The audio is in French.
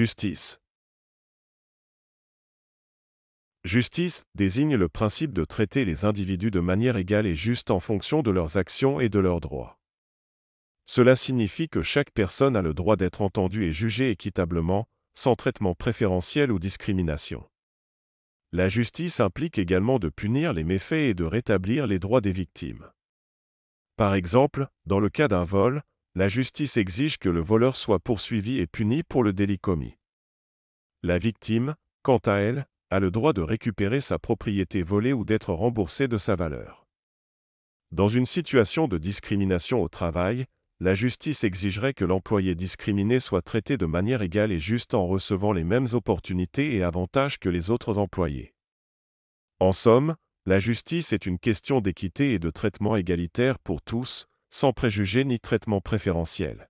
Justice. Justice désigne le principe de traiter les individus de manière égale et juste en fonction de leurs actions et de leurs droits. Cela signifie que chaque personne a le droit d'être entendue et jugée équitablement, sans traitement préférentiel ou discrimination. La justice implique également de punir les méfaits et de rétablir les droits des victimes. Par exemple, dans le cas d'un vol, la justice exige que le voleur soit poursuivi et puni pour le délit commis. La victime, quant à elle, a le droit de récupérer sa propriété volée ou d'être remboursée de sa valeur. Dans une situation de discrimination au travail, la justice exigerait que l'employé discriminé soit traité de manière égale et juste en recevant les mêmes opportunités et avantages que les autres employés. En somme, la justice est une question d'équité et de traitement égalitaire pour tous, sans préjugés ni traitement préférentiel.